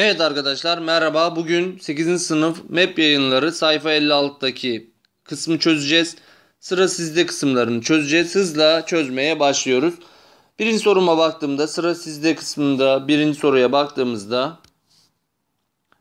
Evet arkadaşlar merhaba. Bugün 8. sınıf MEP yayınları sayfa 56'daki kısmı çözeceğiz. Sıra sizde kısımlarını çözeceğiz. Hızla çözmeye başlıyoruz. Birinci soruma baktığımda sıra sizde kısmında birinci soruya baktığımızda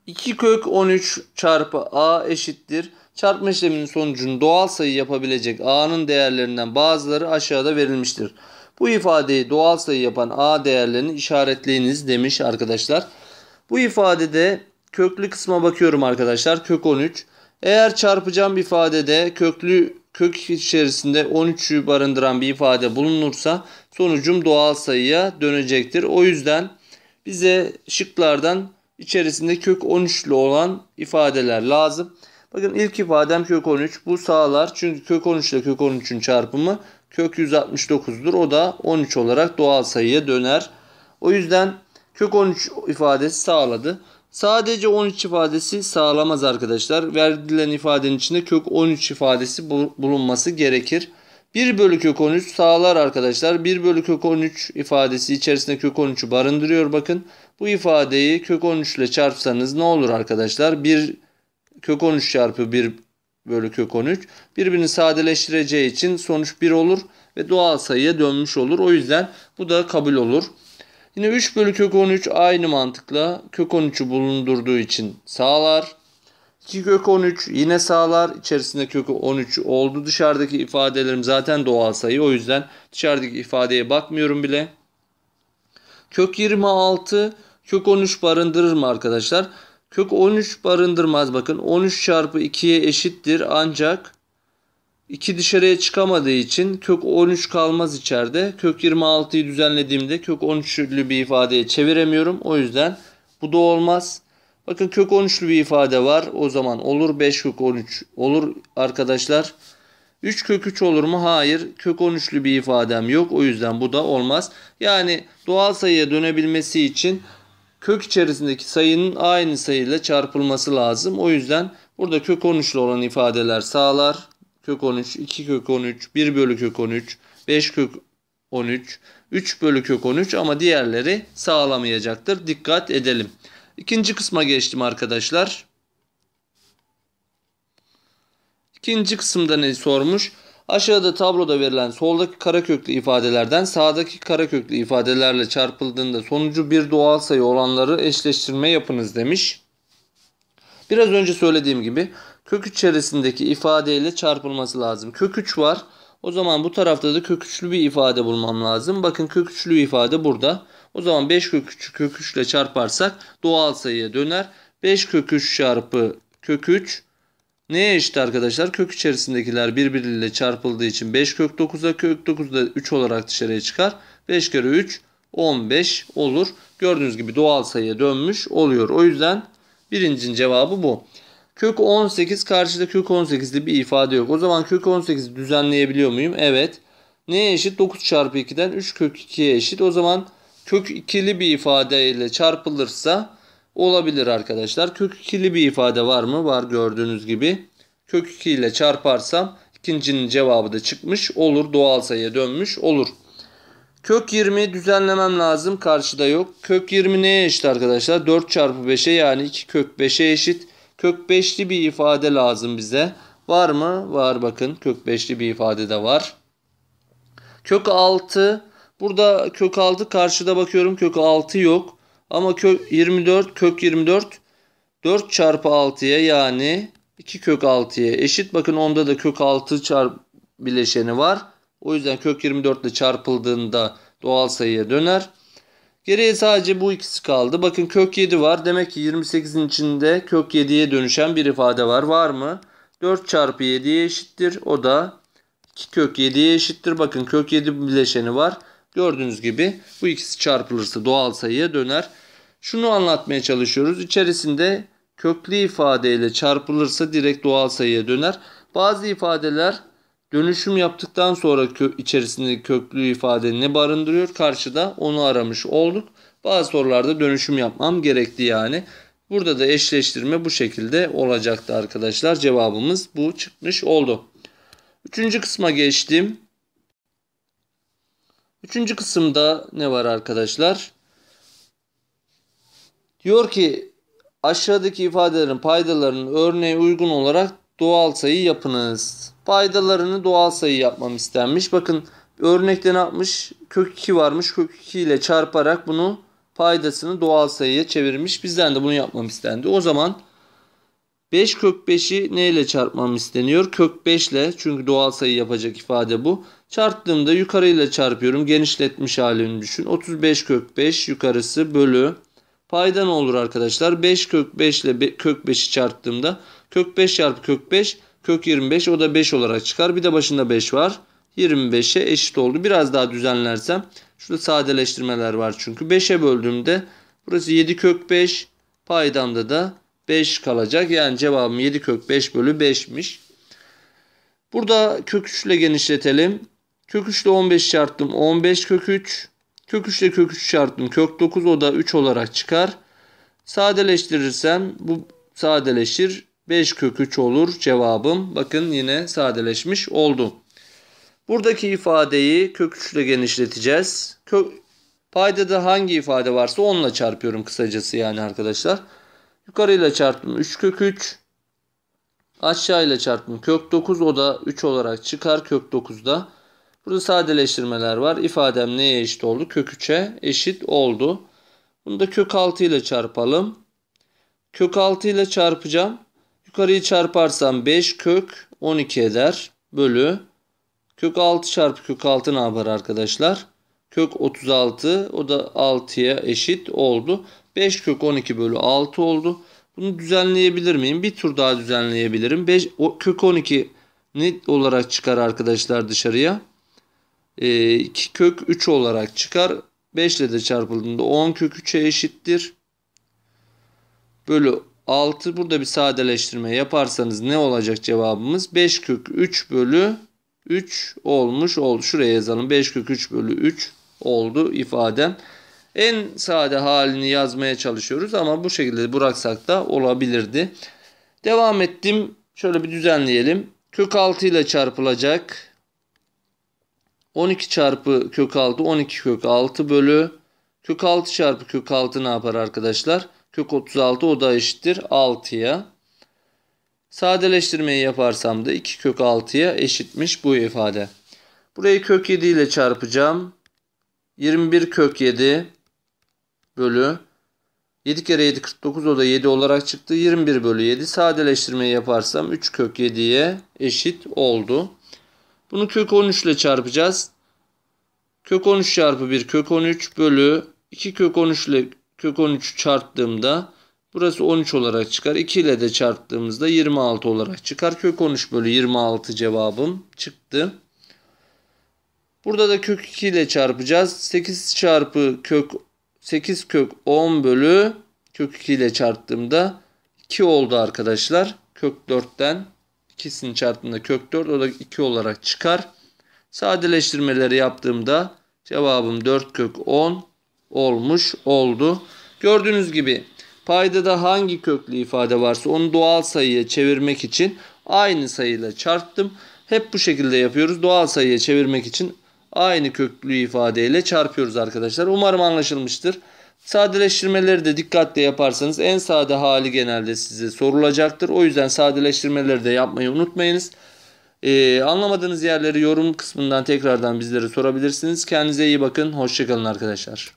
2 kök 13 çarpı a eşittir. Çarpma işleminin sonucunu doğal sayı yapabilecek a'nın değerlerinden bazıları aşağıda verilmiştir. Bu ifadeyi doğal sayı yapan a değerlerini işaretleyiniz demiş arkadaşlar. Arkadaşlar. Bu ifadede köklü kısma bakıyorum arkadaşlar. Kök 13. Eğer çarpacağım bir ifadede köklü kök içerisinde 13'ü barındıran bir ifade bulunursa sonucum doğal sayıya dönecektir. O yüzden bize şıklardan içerisinde kök 13'lü olan ifadeler lazım. Bakın ilk ifadem kök 13. Bu sağlar çünkü kök 13 ile kök 13'ün çarpımı kök 169'dur. O da 13 olarak doğal sayıya döner. O yüzden Kök 13 ifadesi sağladı. Sadece 13 ifadesi sağlamaz arkadaşlar. Verilen ifadenin içinde kök 13 ifadesi bulunması gerekir. 1 bölü kök 13 sağlar arkadaşlar. 1 bölü kök 13 ifadesi içerisinde kök 13'ü barındırıyor bakın. Bu ifadeyi kök 13 ile çarpsanız ne olur arkadaşlar? 1 kök 13 çarpı 1 bölü kök 13 birbirini sadeleştireceği için sonuç 1 olur ve doğal sayıya dönmüş olur. O yüzden bu da kabul olur. Yine 3 bölü kök 13 aynı mantıkla kök 13'ü bulundurduğu için sağlar. 2 kök 13 yine sağlar. İçerisinde kökü 13 oldu. Dışarıdaki ifadelerim zaten doğal sayı. O yüzden dışarıdaki ifadeye bakmıyorum bile. Kök 26 kök 13 barındırır mı arkadaşlar? Kök 13 barındırmaz bakın. 13 çarpı 2'ye eşittir ancak 2 dışarıya çıkamadığı için kök 13 kalmaz içeride. Kök 26'yı düzenlediğimde kök 13'lü bir ifadeye çeviremiyorum. O yüzden bu da olmaz. Bakın kök 13'lü bir ifade var. O zaman olur 5 kök 13 olur arkadaşlar. 3 kök 3 olur mu? Hayır. Kök 13'lü bir ifadem yok. O yüzden bu da olmaz. Yani doğal sayıya dönebilmesi için kök içerisindeki sayının aynı sayıyla çarpılması lazım. O yüzden burada kök 13'lü olan ifadeler sağlar kök 13, 2 kök 13, 1 bölü kök 13, 5 kök 13, 3 bölü kök 13 ama diğerleri sağlamayacaktır. Dikkat edelim. İkinci kısma geçtim arkadaşlar. İkinci kısımda ne sormuş? Aşağıda tabloda verilen soldaki kareköklü ifadelerden sağdaki kareköklü ifadelerle çarpıldığında sonucu bir doğal sayı olanları eşleştirme yapınız demiş. Biraz önce söylediğim gibi kök içerisindeki ifadeyle çarpılması lazım. Kök 3 var. O zaman bu tarafta da kök üçlü bir ifade bulmam lazım. Bakın kök üçlü ifade burada. O zaman 5 kök 3'ü kök 3 ile çarparsak doğal sayıya döner. 5 kök 3 çarpı kök 3 neye eşit arkadaşlar? Kök içerisindekiler birbiriyle çarpıldığı için 5 kök 9'a kök 9 da 3 olarak dışarıya çıkar. 5 kere 3 15 olur. Gördüğünüz gibi doğal sayıya dönmüş oluyor. O yüzden Birincinin cevabı bu. Kök 18 karşıda kök 18'li bir ifade yok. O zaman kök 18'i düzenleyebiliyor muyum? Evet. Neye eşit? 9 çarpı 2'den 3 kök 2'ye eşit. O zaman kök ikili bir ifadeyle çarpılırsa olabilir arkadaşlar. Kök ikili bir ifade var mı? Var gördüğünüz gibi. Kök 2 ile çarparsam ikincinin cevabı da çıkmış olur. Doğal sayıya dönmüş olur. Kök 20 düzenlemem lazım. Karşıda yok. Kök 20 neye eşit arkadaşlar? 4 çarpı 5'e yani 2 kök 5'e eşit. Kök 5'li bir ifade lazım bize. Var mı? Var bakın. Kök 5'li bir ifade de var. Kök 6. Burada kök 6 karşıda bakıyorum. Kök 6 yok. Ama kök 24 kök 24 4 çarpı 6'ya yani 2 kök 6'ya eşit. Bakın onda da kök 6 çarpı bileşeni var. O yüzden kök 24 ile çarpıldığında doğal sayıya döner. Geriye sadece bu ikisi kaldı. Bakın kök 7 var. Demek ki 28'in içinde kök 7'ye dönüşen bir ifade var. Var mı? 4 çarpı 7'ye eşittir. O da 2 kök 7'ye eşittir. Bakın kök 7 bileşeni var. Gördüğünüz gibi bu ikisi çarpılırsa doğal sayıya döner. Şunu anlatmaya çalışıyoruz. İçerisinde köklü ifadeyle çarpılırsa direkt doğal sayıya döner. Bazı ifadeler Dönüşüm yaptıktan sonra kö içerisindeki köklü ifade ne barındırıyor? Karşıda onu aramış olduk. Bazı sorularda dönüşüm yapmam gerekti yani. Burada da eşleştirme bu şekilde olacaktı arkadaşlar. Cevabımız bu çıkmış oldu. Üçüncü kısma geçtim. Üçüncü kısımda ne var arkadaşlar? Diyor ki aşağıdaki ifadelerin paydalarının örneğe uygun olarak doğal sayı yapınız. Paydalarını doğal sayı yapmam istenmiş. Bakın örnekte ne yapmış? Kök 2 varmış. Kök 2 ile çarparak bunu paydasını doğal sayıya çevirmiş. Bizden de bunu yapmam istendi. O zaman 5 kök 5'i ne ile çarpmam isteniyor? Kök 5 ile çünkü doğal sayı yapacak ifade bu. Çarptığımda yukarıyla çarpıyorum. Genişletmiş halini düşün. 35 kök 5 yukarısı bölü payda ne olur arkadaşlar? 5 kök 5 ile kök 5'i çarptığımda Kök 5 çarpı kök 5 kök 25 o da 5 olarak çıkar. Bir de başında 5 var. 25'e eşit oldu. Biraz daha düzenlersem şurada sadeleştirmeler var çünkü. 5'e böldüğümde burası 7 kök 5 paydamda da 5 kalacak. Yani cevabım 7 kök 5 bölü 5'miş. Burada kök 3 ile genişletelim. Kök 3 ile 15 çarptım. 15 kök 3. Kök 3 ile kök 3 çarptım. Kök 9 o da 3 olarak çıkar. Sadeleştirirsem bu sadeleşir. 5 kök 3 olur cevabım. Bakın yine sadeleşmiş oldu. Buradaki ifadeyi kök 3 ile genişleteceğiz. Kök, paydada hangi ifade varsa onunla çarpıyorum kısacası yani arkadaşlar. Yukarıyla çarptım 3 kök 3. Aşağıyla çarptım kök 9 o da 3 olarak çıkar kök 9'da. Burada sadeleştirmeler var. İfadem neye eşit oldu? Kök 3'e eşit oldu. Bunu da kök 6 ile çarpalım. Kök 6 ile çarpacağım. Yukarıyı çarparsam 5 kök 12 eder. Bölü kök 6 çarpı kök 6 ne yapar arkadaşlar? Kök 36 o da 6'ya eşit oldu. 5 kök 12 bölü 6 oldu. Bunu düzenleyebilir miyim? Bir tur daha düzenleyebilirim. 5, o, kök 12 ne olarak çıkar arkadaşlar dışarıya? E, ee, 2 kök 3 olarak çıkar. 5 ile de çarpıldığında 10 kök 3'e eşittir. Bölü 6 burada bir sadeleştirme yaparsanız ne olacak cevabımız? 5 kök 3 bölü 3 olmuş oldu. Şuraya yazalım. 5 kök 3 bölü 3 oldu ifadem. En sade halini yazmaya çalışıyoruz ama bu şekilde bıraksak da olabilirdi. Devam ettim. Şöyle bir düzenleyelim. Kök 6 ile çarpılacak. 12 çarpı kök 6 12 kök 6 bölü kök 6 çarpı kök 6 ne yapar arkadaşlar? Kök 36 o da eşittir 6'ya. Sadeleştirmeyi yaparsam da 2 kök 6'ya eşitmiş bu ifade. Burayı kök 7 ile çarpacağım. 21 kök 7 bölü 7 kere 7 49 o da 7 olarak çıktı. 21 bölü 7 sadeleştirmeyi yaparsam 3 kök 7'ye eşit oldu. Bunu kök 13 ile çarpacağız. Kök 13 çarpı 1 kök 13 bölü 2 kök 13 ile kök 13 çarptığımda burası 13 olarak çıkar. 2 ile de çarptığımızda 26 olarak çıkar. Kök 13 bölü 26 cevabım çıktı. Burada da kök 2 ile çarpacağız. 8 çarpı kök 8 kök 10 bölü kök 2 ile çarptığımda 2 oldu arkadaşlar. Kök 4'ten ikisini çarptığımda kök 4 o da 2 olarak çıkar. Sadeleştirmeleri yaptığımda cevabım 4 kök 10 olmuş oldu. Gördüğünüz gibi payda da hangi köklü ifade varsa onu doğal sayıya çevirmek için aynı sayıyla çarptım. Hep bu şekilde yapıyoruz. Doğal sayıya çevirmek için aynı köklü ifadeyle çarpıyoruz arkadaşlar. Umarım anlaşılmıştır. Sadeleştirmeleri de dikkatle yaparsanız en sade hali genelde size sorulacaktır. O yüzden sadeleştirmeleri de yapmayı unutmayınız. Ee, anlamadığınız yerleri yorum kısmından tekrardan bizlere sorabilirsiniz. Kendinize iyi bakın. Hoşçakalın arkadaşlar.